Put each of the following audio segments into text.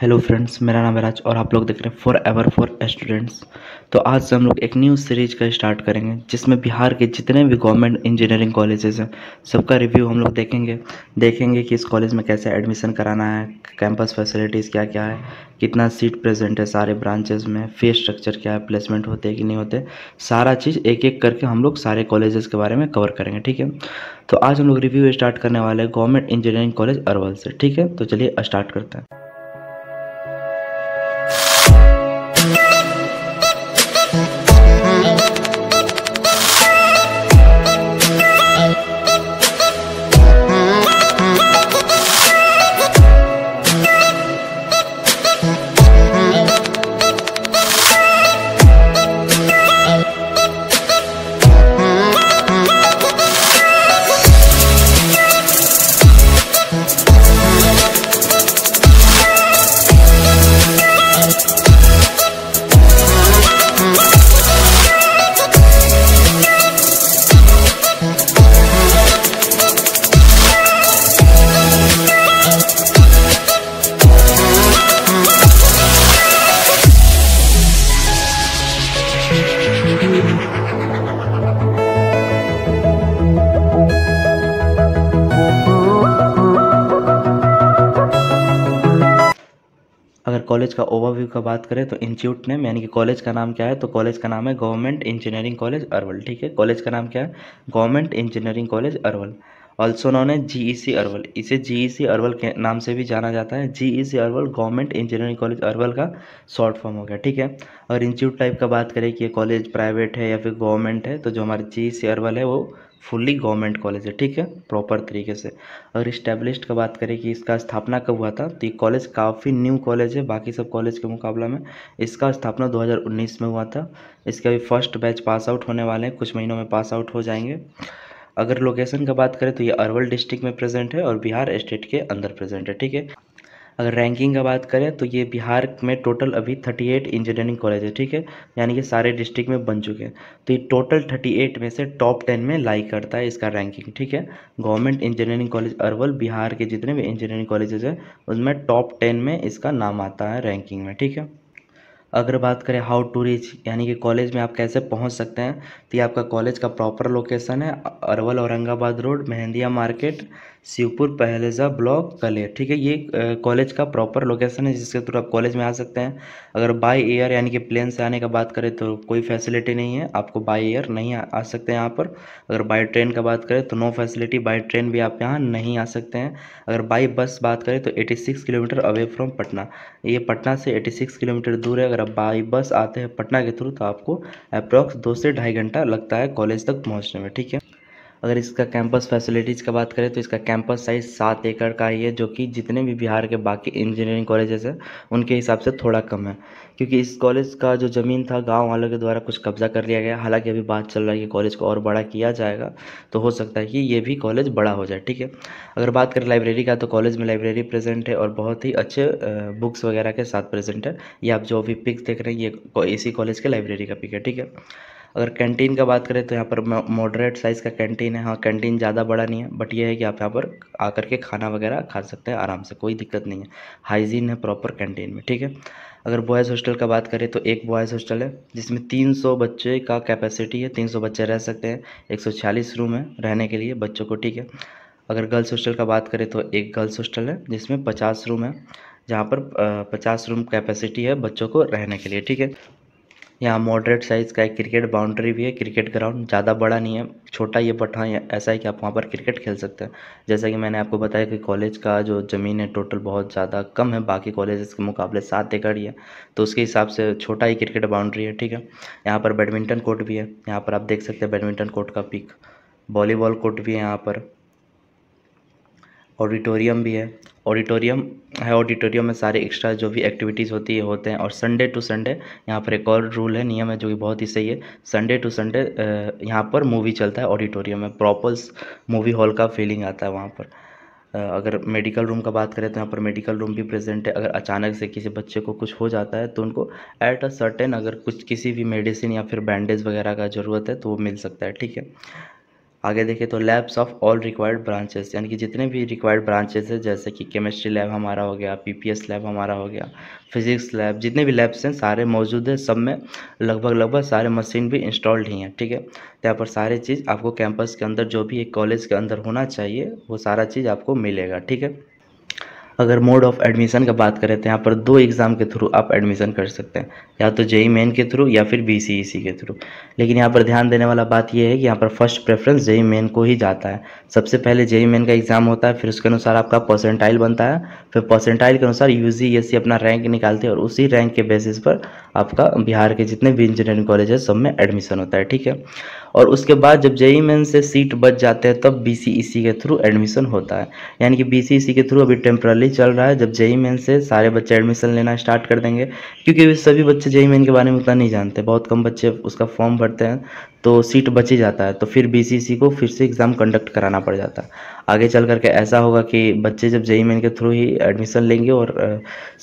hello friends मेरा नाम राज और आप लोग देख रहे हैं फॉर एवर फॉर स्टूडेंट्स तो आज से हम लोग एक न्यू सीरीज का स्टार्ट करेंगे जिसमें बिहार के जितने भी गवर्नमेंट इंजीनियरिंग कॉलेजेस हैं सबका रिव्यू हम लोग देखेंगे देखेंगे कि इस कॉलेज में कैसे एडमिशन कराना है कैंपस फैसिलिटीज़ क्या क्या है कितना सीट प्रेजेंट है सारे ब्रांचेज में फीस स्ट्रक्चर क्या है प्लेसमेंट होते कि नहीं होते सारा चीज़ एक एक करके हम लोग सारे कॉलेजेस के बारे में कवर करेंगे ठीक है तो आज हम लोग रिव्यू स्टार्ट करने वाले हैं गवर्नमेंट इंजीनियरिंग कॉलेज अरवल से ठीक है तो चलिए स्टार्ट करते हैं कॉलेज का ओवरव्यू का बात करें तो इंस्टीट्यूट नेम यानी कि कॉलेज का नाम क्या है तो कॉलेज का नाम है गवर्नमेंट इंजीनियरिंग कॉलेज अरवल ठीक है कॉलेज का नाम क्या है government engineering college Arwal also known है जी ई सी अरवल इसे जी ई सी अरवल के नाम से भी जाना जाता है G E C Arwal government engineering college Arwal का शॉर्ट फॉर्म हो गया ठीक है और इंस्टीट्यूट टाइप का बात करें कि ये कॉलेज प्राइवेट है या फिर गवर्नमेंट है तो जो हमारे जी ई सी अरवल है वो फुल्ली गवर्नमेंट कॉलेज है ठीक है प्रॉपर तरीके से अगर इस्टेब्लिश्ड का बात करें कि इसका स्थापना कब हुआ था तो ये कॉलेज काफ़ी न्यू कॉलेज है बाकी सब कॉलेज के मुकाबला में इसका स्थापना 2019 में हुआ था इसके अभी फर्स्ट बैच पास आउट होने वाले हैं कुछ महीनों में पास आउट हो जाएंगे अगर लोकेशन का बात करें तो ये अरवल डिस्ट्रिक्ट में प्रेजेंट है और बिहार स्टेट के अंदर प्रेजेंट है ठीक है अगर रैंकिंग का बात करें तो ये बिहार में टोटल अभी 38 इंजीनियरिंग कॉलेज है ठीक है यानी कि सारे डिस्ट्रिक्ट में बन चुके हैं तो ये टोटल 38 में से टॉप 10 में लाई करता है इसका रैंकिंग ठीक है government engineering college Arwal Bihar के जितने भी इंजीनियरिंग कॉलेजेस हैं उसमें टॉप टेन में इसका नाम आता है रैंकिंग में ठीक है अगर बात करें हाउ टू रीच यानी कि कॉलेज में आप कैसे पहुंच सकते हैं तो ये आपका कॉलेज का प्रॉपर लोकेशन है Arwal Aurangabad road Mehandia market Shivpur Pahleja block कले ठीक है ये कॉलेज का प्रॉपर लोकेशन है जिसके थ्रू आप कॉलेज में आ सकते हैं अगर बाय एयर यानी कि प्लेन से आने का बात करें तो कोई फैसिलिटी नहीं है आपको बाय एयर नहीं आ, आ सकते हैं यहाँ पर अगर बाय ट्रेन का बात करें तो नो फैसिलिटी बाय ट्रेन भी आप यहाँ नहीं आ सकते हैं अगर बाई बस बात करें तो eighty kilometre away from Patna ये पटना से एटी किलोमीटर दूर है अगर आप बाई बस आते हैं पटना के थ्रू तो आपको अप्रॉक्स दो से ढाई घंटा लगता है कॉलेज तक पहुँचने में ठीक है अगर इसका कैंपस फैसिलिटीज़ का बात करें तो इसका कैंपस साइज़ सात एकड़ का ही है जो कि जितने भी बिहार के बाकी इंजीनियरिंग कॉलेजेस हैं उनके हिसाब से थोड़ा कम है क्योंकि इस कॉलेज का जो ज़मीन था गाँव वालों के द्वारा कुछ कब्ज़ा कर लिया गया हालाँकि अभी बात चल रही है कि कॉलेज को और बड़ा किया जाएगा तो हो सकता है कि ये भी कॉलेज बड़ा हो जाए ठीक है अगर बात करें लाइब्रेरी का तो कॉलेज में लाइब्रेरी प्रेजेंट है और बहुत ही अच्छे बुक्स वगैरह के साथ प्रेजेंट है ये आप जो भी पिक्स देख रहे हैं ये इसी कॉलेज के लाइब्रेरी का पिक है ठीक है अगर कैंटीन का बात करें तो यहाँ पर मॉडरेट साइज़ का कैंटीन है हाँ कैंटीन ज़्यादा बड़ा नहीं है बट ये है कि आप यहाँ पर आकर के खाना वगैरह खा सकते हैं आराम से कोई दिक्कत नहीं है हाइजीन है प्रॉपर कैंटीन में ठीक है अगर बॉयज़ हॉस्टल का बात करें तो एक बॉयज़ हॉस्टल है जिसमें 300 बच्चे का कैपेसिटी है 300 बच्चे रह सकते हैं 140 रूम है रहने के लिए बच्चों को ठीक है अगर गर्ल्स हॉस्टल का बात करें तो एक गर्ल्स हॉस्टल है जिसमें 50 रूम है जहाँ पर 50 रूम कैपेसिटी है बच्चों को रहने के लिए ठीक है यहाँ मॉडरेट साइज़ का एक क्रिकेट बाउंड्री भी है क्रिकेट ग्राउंड ज़्यादा बड़ा नहीं है छोटा ये बट हाँ ऐसा है कि आप वहाँ पर क्रिकेट खेल सकते हैं जैसा कि मैंने आपको बताया कि कॉलेज का जो ज़मीन है टोटल बहुत ज़्यादा कम है बाकी कॉलेज़ के मुकाबले सात एकड़ ही है तो उसके हिसाब से छोटा ही क्रिकेट बाउंड्री है ठीक है यहाँ पर बैडमिंटन कोर्ट भी है यहाँ पर आप देख सकते हैं बैडमिंटन कोर्ट का पिक वॉलीबॉल कोर्ट भी है यहाँ पर ऑडिटोरियम भी है ऑडिटोरियम है ऑडिटोरियम में सारे एक्स्ट्रा जो भी एक्टिविटीज़ होती है होते हैं और संडे टू संडे यहाँ पर एक और रूल है नियम है जो कि बहुत ही सही है संडे टू संडे यहाँ पर मूवी चलता है ऑडिटोरियम में प्रॉपर मूवी हॉल का फीलिंग आता है वहाँ पर अगर मेडिकल रूम का बात करें तो यहाँ पर मेडिकल रूम भी प्रेजेंट है अगर अचानक से किसी बच्चे को कुछ हो जाता है तो उनको एट अ सर्टेन अगर कुछ किसी भी मेडिसिन या फिर बैंडेज वगैरह का ज़रूरत है तो वो मिल सकता है ठीक है आगे देखें तो labs of all required branches यानी कि जितने भी रिक्वायर्ड ब्रांचेस हैं जैसे कि केमिस्ट्री लैब हमारा हो गया पीपीएस लैब हमारा हो गया फिजिक्स लैब जितने भी लैब्स हैं सारे मौजूद हैं सब में लगभग लगभग सारे मशीन भी इंस्टॉल्ड ही हैं ठीक है तो यहाँ पर सारे चीज़ आपको कैंपस के अंदर जो भी एक कॉलेज के अंदर होना चाहिए वो सारा चीज़ आपको मिलेगा ठीक है अगर मोड ऑफ एडमिशन का बात करें तो यहाँ पर दो एग्ज़ाम के थ्रू आप एडमिशन कर सकते हैं या तो जेई मेन e के थ्रू या फिर बी सी सी के थ्रू लेकिन यहाँ पर ध्यान देने वाला बात यह है कि यहाँ पर फर्स्ट प्रेफरेंस जेई मेन को ही जाता है सबसे पहले जेई मेन e का एग्ज़ाम होता है फिर उसके अनुसार आपका परसेंटाइल बनता है फिर परसेंटाइल के अनुसार यू जी एस सी अपना रैंक निकालते हैं और उसी रैंक के बेसिस पर आपका बिहार के जितने भी इंजीनियरिंग कॉलेज है सब में एडमिशन होता है ठीक है और उसके बाद जब जेई मेन e से सीट बच जाते हैं तब बी e के थ्रू एडमिशन होता है यानी कि बी e के थ्रू अभी टेम्प्रली चल रहा है जब जेई मेन से सारे बच्चे एडमिशन लेना स्टार्ट कर देंगे क्योंकि सभी बच्चे जेई मेन के बारे में उतना नहीं जानते बहुत कम बच्चे उसका फॉर्म भरते हैं तो सीट बच ही जाता है तो फिर बी को फिर से एग्ज़ाम कंडक्ट कराना पड़ जाता है आगे चल करके ऐसा होगा कि बच्चे जब जेई मेन के थ्रू ही एडमिशन लेंगे और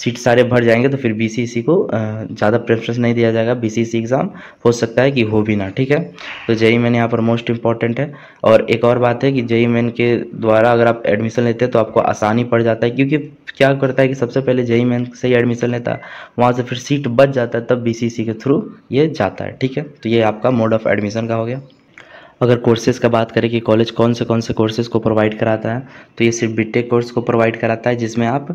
सीट सारे भर जाएंगे तो फिर बी e को ज़्यादा प्रेफरेंस नहीं दिया जाएगा बी एग्ज़ाम e हो सकता है कि हो भी ना ठीक है तो जेई मेन यहाँ पर मोस्ट इंपॉर्टेंट है और एक और बात है कि जेई मेन के द्वारा अगर आप एडमिशन लेते हैं तो आपको आसानी पड़ जाता है क्योंकि क्या करता है कि सबसे पहले जेई मेन से ही एडमिशन लेता है वहाँ से फिर सीट बच जाता है तब बी e के थ्रू ये जाता है ठीक है तो ये आपका मोड ऑफ एडमिशन का हो गया अगर कोर्सेज़ का बात करें कि कॉलेज कौन से कौन से कोर्सेज़ को प्रोवाइड कराता है तो ये सिर्फ बीटेक कोर्स को प्रोवाइड कराता है जिसमें आप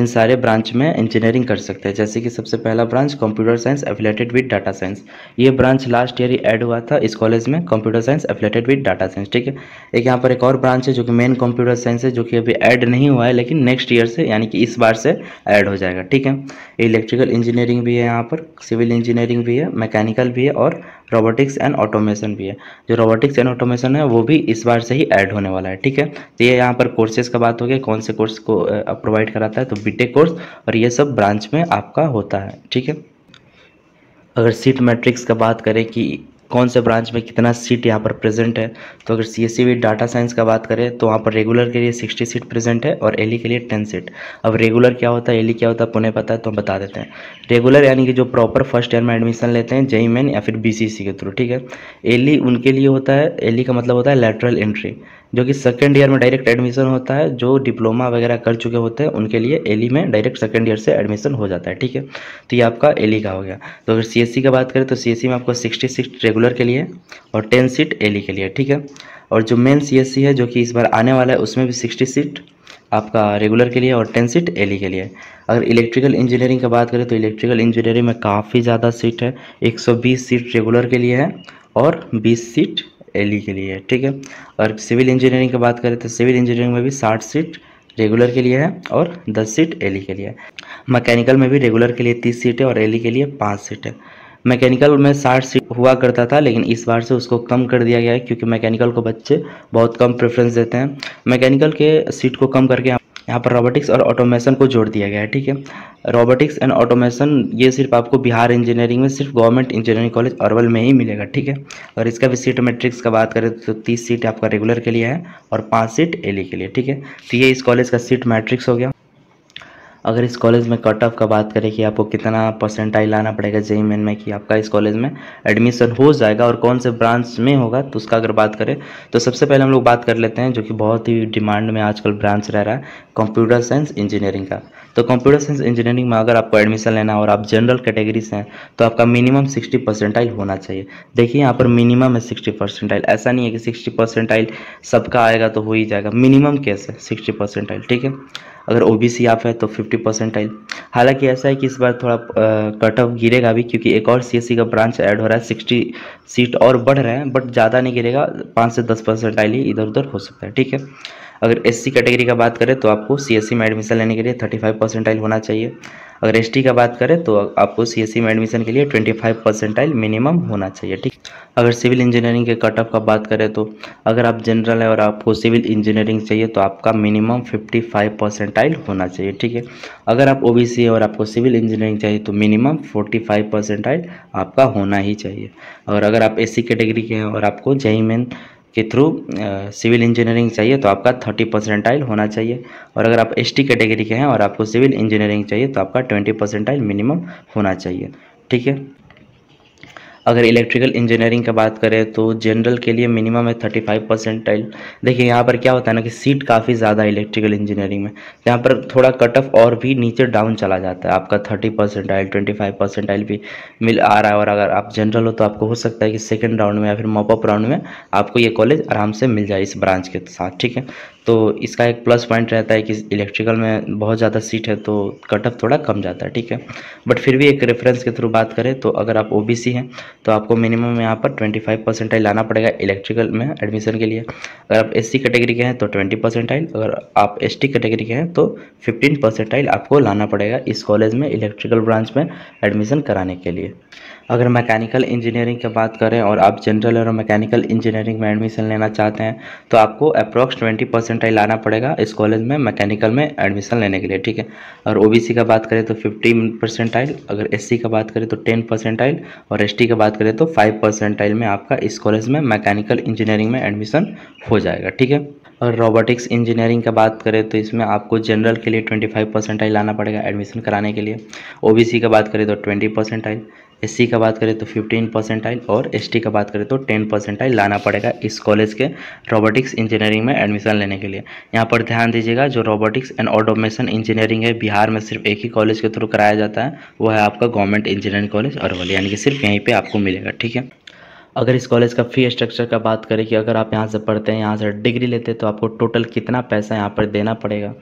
इन सारे ब्रांच में इंजीनियरिंग कर सकते हैं जैसे कि सबसे पहला branch computer science affiliated with data science ये ब्रांच लास्ट ईयर ही एड हुआ था इस कॉलेज में computer science affiliated with data science ठीक है एक यहाँ पर एक और ब्रांच है जो कि मेन कंप्यूटर साइंस है जो कि अभी एड नहीं हुआ है लेकिन नेक्स्ट ईयर से यानी कि इस बार से ऐड हो जाएगा ठीक है इलेक्ट्रिकल इंजीनियरिंग भी है यहाँ पर सिविल इंजीनियरिंग भी है मैकेनिकल भी है और रोबोटिक्स एंड ऑटोमेशन भी है जो रोबोटिक्स एंड ऑटोमेशन है वो भी इस बार से ही ऐड होने वाला है ठीक है तो ये यहाँ पर कोर्सेज का बात हो गया कौन से कोर्स को प्रोवाइड कराता है तो बी कोर्स और ये सब ब्रांच में आपका होता है ठीक है अगर सीट मैट्रिक्स का बात करें कि कौन से ब्रांच में कितना सीट यहाँ पर प्रेजेंट है तो अगर C S C data science का बात करें तो वहाँ पर रेगुलर के लिए सिक्सटी सीट प्रेजेंट है और एली e के लिए टेन सीट अब रेगुलर क्या होता है एली e क्या होता है पुणे पता है तो हम बता देते हैं रेगुलर यानी कि जो प्रॉपर फर्स्ट ईयर में एडमिशन लेते हैं जेई मेन e या फिर बी सी सी के थ्रू ठीक है एली उनके लिए होता है एली का मतलब होता है लेटरल एंट्री जो कि सेकेंड ईयर में डायरेक्ट एडमिशन होता है जो डिप्लोमा वगैरह कर चुके होते हैं उनके लिए एली e में डायरेक्ट सेकेंड ईयर से एडमिशन हो जाता है ठीक है तो ये आपका एली e का हो गया तो अगर सी एस का बात करें तो सी में आपको सिक्सटी सिक्स रेगुलर के लिए और टेन सीट एली के लिए ठीक है और जो मेन सी है जो कि इस बार आने वाला है उसमें भी सिक्सटी सीट आपका रेगुलर के लिए और टेन सीट एली के लिए अगर इलेक्ट्रिकल इंजीनियरिंग की बात करें तो इलेक्ट्रिकल इंजीनियरिंग में काफ़ी ज़्यादा सीट है एक सीट रेगुलर के लिए है और बीस सीट एल के लिए है ठीक है और सिविल इंजीनियरिंग की बात करें तो सिविल इंजीनियरिंग में भी साठ सीट रेगुलर के लिए है और दस सीट एल के लिए है मैकेनिकल में भी रेगुलर के लिए तीस सीट है और एल के लिए पाँच सीट है मैकेनिकल में साठ सीट हुआ करता था लेकिन इस बार से उसको कम कर दिया गया है क्योंकि मैकेनिकल को बच्चे बहुत कम प्रेफरेंस देते हैं मैकेनिकल के सीट को कम करके यहाँ पर रोबोटिक्स और ऑटोमेशन को जोड़ दिया गया है ठीक है रोबोटिक्स एंड ऑटोमेशन ये सिर्फ आपको बिहार इंजीनियरिंग में सिर्फ गवर्नमेंट इंजीनियरिंग कॉलेज अरवल में ही मिलेगा ठीक है और इसका भी सीट मैट्रिक्स का बात करें तो तीस सीट आपका रेगुलर के लिए है और पाँच सीट एली के लिए ठीक है तो ये इस कॉलेज का सीट मैट्रिक्स हो गया अगर इस कॉलेज में कट ऑफ का बात करें कि आपको कितना परसेंटाइल लाना पड़ेगा जेई मेन में कि आपका इस कॉलेज में एडमिशन हो जाएगा और कौन से ब्रांच में होगा तो उसका अगर बात करें तो सबसे पहले हम लोग बात कर लेते हैं जो कि बहुत ही डिमांड में आजकल ब्रांच रह रहा है कंप्यूटर साइंस इंजीनियरिंग का तो कंप्यूटर साइंस इंजीनियरिंग में अगर आपको एडमिशन लेना और आप जनरल कैटेगरी से हैं तो आपका मिनिमम सिक्सटी परसेंटाइल होना चाहिए देखिए यहाँ पर मिनिमम है सिक्सटी परसेंटाइल ऐसा नहीं है कि सिक्सटी परसेंटाइल सबका आएगा तो हो ही जाएगा मिनिमम केस है सिक्सटी परसेंटाइल ठीक है अगर ओबीसी आप तो है तो फिफ्टी परसेंटाइल हालांकि ऐसा है कि इस बार थोड़ा कट ऑफ गिरेगा भी क्योंकि एक और सीएससी e का ब्रांच ऐड हो रहा है सिक्सटी सीट और बढ़ रहे हैं बट ज़्यादा नहीं गिरेगा पाँच से दस परसेंटाइल ही इधर उधर हो सकता है ठीक है अगर एससी कैटेगरी का बात करें तो आपको सीएससी में एडमिशन लेने के लिए 35 परसेंटाइल होना चाहिए अगर एसटी का बात करें तो आपको सीएससी में एडमिशन के लिए 25 परसेंटाइल मिनिमम होना चाहिए ठीक अगर सिविल इंजीनियरिंग के कट ऑफ का बात करें तो अगर आप जनरल है और आपको सिविल इंजीनियरिंग चाहिए तो आपका मिनिमम 55 परसेंटाइल होना चाहिए ठीक है अगर आप सी है और आपको सिविल इंजीनियरिंग चाहिए तो मिनिमम फाइव परसेंटाइल आपका होना ही चाहिए और अगर आप एस कैटेगरी के हैं और आपको जेई मेन e e के थ्रू सिविल इंजीनियरिंग चाहिए तो आपका थर्टी परसेंटाइल होना चाहिए और अगर आप एसटी कैटेगरी के हैं और आपको सिविल इंजीनियरिंग चाहिए तो आपका ट्वेंटी परसेंटाइल मिनिमम होना चाहिए ठीक है अगर इलेक्ट्रिकल इंजीनियरिंग का बात करें तो जनरल के लिए मिनिमम है थर्टी फाइव परसेंटाइल देखिए यहाँ पर क्या होता है ना कि सीट काफ़ी ज़्यादा है इलेक्ट्रिकल इंजीनियरिंग में यहाँ पर थोड़ा कट ऑफ और भी नीचे डाउन चला जाता है आपका thirty percentile twenty five percentile भी मिल आ रहा है और अगर आप जनरल हो तो आपको हो सकता है कि सेकेंड राउंड में या फिर मॉपअप राउंड में आपको ये कॉलेज आराम से मिल जाए इस ब्रांच के साथ ठीक है तो इसका एक प्लस पॉइंट रहता है कि इलेक्ट्रिकल में बहुत ज़्यादा सीट है तो कट ऑफ थोड़ा कम जाता है ठीक है बट फिर भी एक रेफरेंस के थ्रू बात करें तो अगर आप ओ हैं तो आपको मिनिमम यहाँ पर ट्वेंटी फाइव परसेंटाइल लाना पड़ेगा इलेक्ट्रिकल में एडमिशन के लिए अगर आप एस कैटेगरी के हैं तो ट्वेंटी परसेंटाइल अगर आप एस कैटेगरी के हैं तो फिफ्टीन परसेंटाइल आपको लाना पड़ेगा इस कॉलेज में इलेक्ट्रिकल ब्रांच में एडमिशन कराने के लिए अगर मैकेनिकल इंजीनियरिंग की बात करें और आप जनरल और मैकेनिकल इंजीनियरिंग में एडमिशन लेना चाहते हैं तो आपको अप्रॉक्स ट्वेंटी परसेंटाइल लाना पड़ेगा इस कॉलेज में मैकेनिकल में एडमिशन लेने के लिए ठीक है और सी का बात करें तो फिफ्टीन परसेंटाइल अगर सी का बात करें तो टेन परसेंटाइल और टी का बात करें तो फाइव परसेंटाइल में आपका इस कॉलेज में मैकेनिकल इंजीनियरिंग में एडमिशन हो जाएगा ठीक है और रोबोटिक्स इंजीनियरिंग का बात करें तो इसमें आपको जनरल के लिए ट्वेंटी फाइव परसेंटाइल लाना पड़ेगा एडमिशन कराने के लिए ओबीसी का बात करें तो ट्वेंटी परसेंटाइल एस का बात करें तो फिफ्टीन परसेंटाइल और एस का बात करें तो टेन परसेंटाइल लाना पड़ेगा इस कॉलेज के रोबोटिक्स इंजीनियरिंग में एडमिशन लेने के लिए यहाँ पर ध्यान दीजिएगा जो रोबोटिक्स एंड ऑटोमेशन इंजीनियरिंग है बिहार में सिर्फ एक ही कॉलेज के थ्रू कराया जाता है वो है आपका गवर्नमेंट इंजीनियरिंग कॉलेज अरवल यानी कि सिर्फ यहीं पर आपको मिलेगा ठीक है अगर इस कॉलेज का फ़ी स्ट्रक्चर का बात करें कि अगर आप यहाँ से पढ़ते हैं यहाँ से डिग्री लेते हैं तो आपको टोटल कितना पैसा यहाँ पर देना पड़ेगा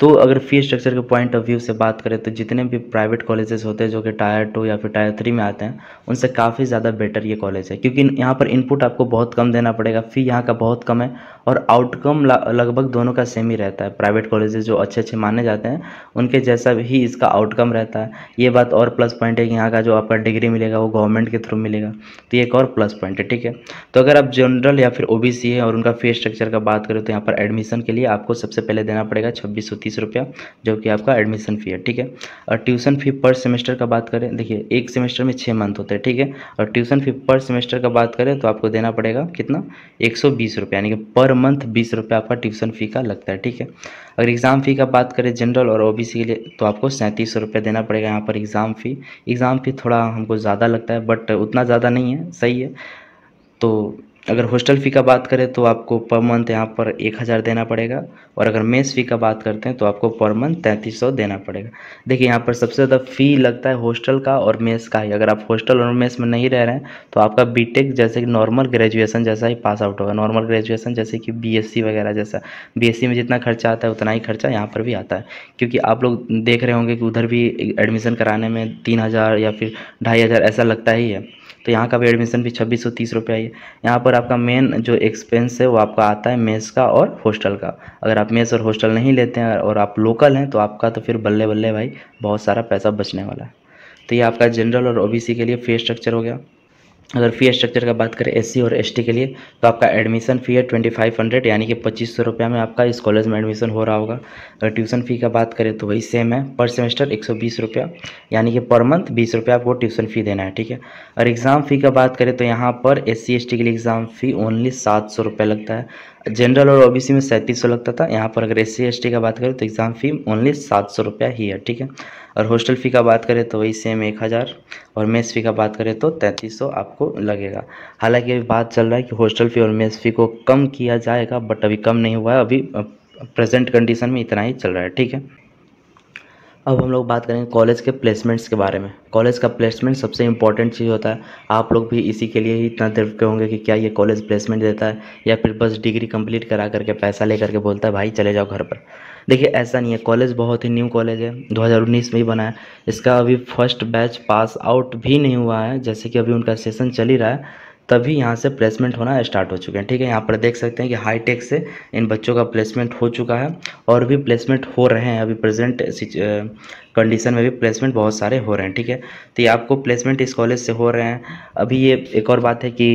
तो अगर फी स्ट्रक्चर के पॉइंट ऑफ व्यू से बात करें तो जितने भी प्राइवेट कॉलेजेस होते हैं जो कि टायर टू या फिर टायर थ्री में आते हैं उनसे काफ़ी ज़्यादा बेटर ये कॉलेज है क्योंकि यहाँ पर इनपुट आपको बहुत कम देना पड़ेगा फ़ी यहाँ का बहुत कम है और आउटकम लगभग दोनों का सेम ही रहता है प्राइवेट कॉलेजेस जो अच्छे अच्छे माने जाते हैं उनके जैसा ही इसका आउटकम रहता है ये बात और प्लस पॉइंट है कि यहाँ का जो आपका डिग्री मिलेगा वो गवर्नमेंट के थ्रू मिलेगा तो ये एक और प्लस पॉइंट है ठीक है तो अगर आप जनरल या फिर ओ है और उनका फी स्ट्रक्चर का बात करें तो यहाँ पर एडमिशन के लिए आपको सबसे पहले देना पड़ेगा छब्बीस तीस रुपया जो कि आपका एडमिशन फ़ी है ठीक है और ट्यूशन फ़ी पर सेमेस्टर का बात करें देखिए एक सेमेस्टर में छः मंथ होते हैं ठीक है और ट्यूशन फ़ी पर सेमेस्टर का बात करें तो आपको देना पड़ेगा कितना एक सौ बीस यानी कि पर मंथ बीस आपका ट्यूशन फ़ी का लगता है ठीक है अगर एग्ज़ाम फ़ी का बात करें जनरल और ओ के लिए तो आपको सैंतीस सौ देना पड़ेगा यहाँ पर एग्ज़ाम फ़ी एग्ज़ाम फ़ी थोड़ा हमको ज़्यादा लगता है बट उतना ज़्यादा नहीं है सही है तो अगर हॉस्टल फ़ी का बात करें तो आपको पर मंथ यहाँ पर एक हज़ार देना पड़ेगा और अगर मेस फ़ी का बात करते हैं तो आपको पर मंथ तैंतीस सौ देना पड़ेगा देखिए यहाँ पर सबसे ज़्यादा फ़ी लगता है हॉस्टल का और मेस का ही अगर आप हॉस्टल और मेस में नहीं रह रहे हैं तो आपका बीटेक जैसे कि नॉर्मल ग्रेजुएसन जैसा ही पास आउट होगा नॉर्मल ग्रेजुएसन जैसे कि बी वगैरह जैसा बी में जितना खर्चा आता है उतना ही खर्चा यहाँ पर भी आता है क्योंकि आप लोग देख रहे होंगे कि उधर भी एडमिशन कराने में तीन हज़ार या फिर ढाई हज़ार ऐसा लगता ही है तो यहाँ का भी एडमिशन भी छब्बीस सौ तीस रुपया है यहाँ पर आपका मेन जो एक्सपेंस है वो आपका आता है मेस का और हॉस्टल का अगर आप मेस और हॉस्टल नहीं लेते हैं और आप लोकल हैं तो आपका तो फिर बल्ले बल्ले भाई बहुत सारा पैसा बचने वाला है तो ये आपका जनरल और ओ के लिए फेस स्ट्रक्चर हो गया अगर फ़ी स्ट्रक्चर का बात करें एससी और एसटी के लिए तो आपका एडमिशन फ़ी है ट्वेंटी फाइव हंड्रेड यानी कि पच्चीस सौ रुपया में आपका इस कॉलेज में एडमिशन हो रहा होगा अगर ट्यूशन फ़ी का बात करें तो वही सेम है पर सेमेस्टर एक सौ बीस रुपया यानी कि पर मंथ बीस रुपया आपको ट्यूशन फ़ी देना है ठीक है और एग्ज़ाम फ़ी का बात करें तो यहाँ पर एस सी के लिए एग्ज़ाम फ़ी ओनली सात सौ रुपये लगता है जनरल और ओबीसी में सैंतीस सौ लगता था यहाँ पर अगर एस सी का बात करें तो एग्ज़ाम फ़ी ओनली सात सौ रुपया ही है ठीक है और हॉस्टल फ़ी का बात करें तो वही सेम एक हज़ार और मेस फ़ी का बात करें तो तैंतीस सौ आपको लगेगा हालांकि अभी बात चल रहा है कि हॉस्टल फ़ी और मेस फ़ी को कम किया जाएगा बट अभी कम नहीं हुआ है अभी प्रेजेंट कंडीशन में इतना ही चल रहा है ठीक है अब हम लोग बात करेंगे कॉलेज के प्लेसमेंट्स के बारे में कॉलेज का प्लेसमेंट सबसे इंपॉर्टेंट चीज़ होता है आप लोग भी इसी के लिए ही इतना तर्फ के होंगे कि क्या ये कॉलेज प्लेसमेंट देता है या फिर बस डिग्री कंप्लीट करा करके पैसा ले करके बोलता है भाई चले जाओ घर पर देखिए ऐसा नहीं है कॉलेज बहुत ही न्यू कॉलेज है दो में ही बना है इसका अभी फर्स्ट बैच पास आउट भी नहीं हुआ है जैसे कि अभी उनका सेशन चल ही रहा है तभी यहाँ से प्लेसमेंट होना स्टार्ट हो चुके हैं ठीक है यहाँ पर देख सकते हैं कि हाई टेक से इन बच्चों का प्लेसमेंट हो चुका है और भी प्लेसमेंट हो रहे हैं अभी प्रेजेंट कंडीशन में भी प्लेसमेंट बहुत सारे हो रहे हैं ठीक है तो ये आपको प्लेसमेंट इस कॉलेज से हो रहे हैं अभी ये एक और बात है कि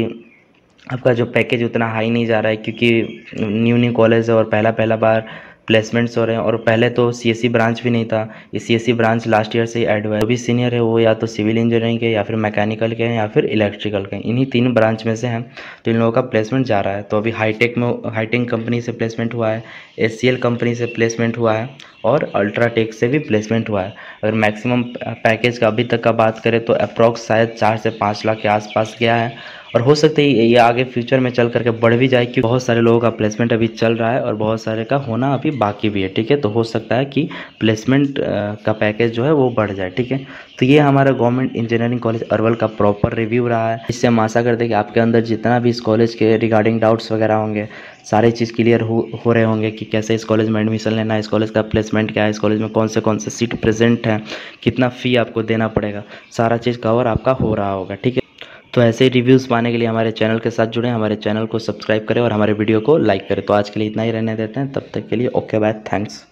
आपका जो पैकेज उतना हाई नहीं जा रहा है क्योंकि न्यू न्यू कॉलेज है और पहला पहला बार प्लेसमेंट्स हो रहे हैं और पहले तो सीएससी ब्रांच e भी नहीं था ये सीएससी ब्रांच लास्ट ईयर से ही एड हुआ है जो भी सीनियर है वो या तो सिविल इंजीनियरिंग के या फिर मैकेनिकल के हैं या फिर इलेक्ट्रिकल के इन्हीं तीन ब्रांच में से हैं तो इन लोगों का प्लेसमेंट जा रहा है तो अभी हाईटेक में हाईटेक कंपनी से प्लेसमेंट हुआ है एस कंपनी से प्लेसमेंट हुआ है और अल्ट्राटेक से भी प्लेसमेंट हुआ है अगर मैक्सिमम पैकेज का अभी तक का बात करें तो अप्रॉक्स शायद चार से पाँच लाख के आसपास गया है और हो सकता है ये आगे फ्यूचर में चल करके बढ़ भी जाए क्योंकि बहुत सारे लोगों का प्लेसमेंट अभी चल रहा है और बहुत सारे का होना अभी बाकी भी है ठीक है तो हो सकता है कि प्लेसमेंट का पैकेज जो है वो बढ़ जाए ठीक है तो ये हमारा गवर्नमेंट इंजीनियरिंग कॉलेज अरवल का प्रॉपर रिव्यू रहा है इससे हम आशा करते हैं कि आपके अंदर जितना भी इस कॉलेज के रिगार्डिंग डाउट्स वगैरह होंगे सारे चीज़ क्लियर हो हो रहे होंगे कि कैसे इस कॉलेज में एडमिशन लेना है इस कॉलेज का प्लेसमेंट क्या है इस कॉलेज में कौन से कौन से सीट प्रेजेंट हैं कितना फ़ी आपको देना पड़ेगा सारा चीज़ कवर आपका हो रहा होगा ठीक है तो ऐसे ही रिव्यूज़ पाने के लिए हमारे चैनल के साथ जुड़ें हमारे चैनल को सब्सक्राइब करें और हमारे वीडियो को लाइक करें तो आज के लिए इतना ही रहने देते हैं तब तक के लिए ओके बाय थैंक्स